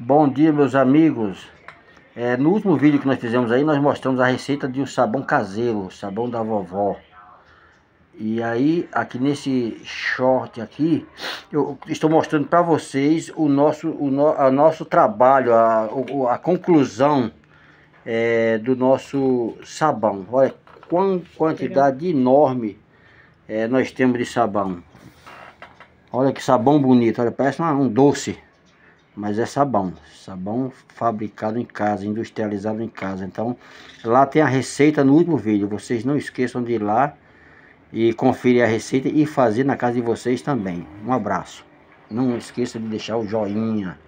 Bom dia, meus amigos. É, no último vídeo que nós fizemos aí, nós mostramos a receita de um sabão caseiro, sabão da vovó. E aí, aqui nesse short aqui, eu estou mostrando para vocês o nosso, o no, a nosso trabalho, a, a conclusão é, do nosso sabão. Olha quant, quantidade enorme é, nós temos de sabão. Olha que sabão bonito, olha, parece um doce mas é sabão, sabão fabricado em casa, industrializado em casa. Então, lá tem a receita no último vídeo, vocês não esqueçam de ir lá e conferir a receita e fazer na casa de vocês também. Um abraço. Não esqueça de deixar o joinha.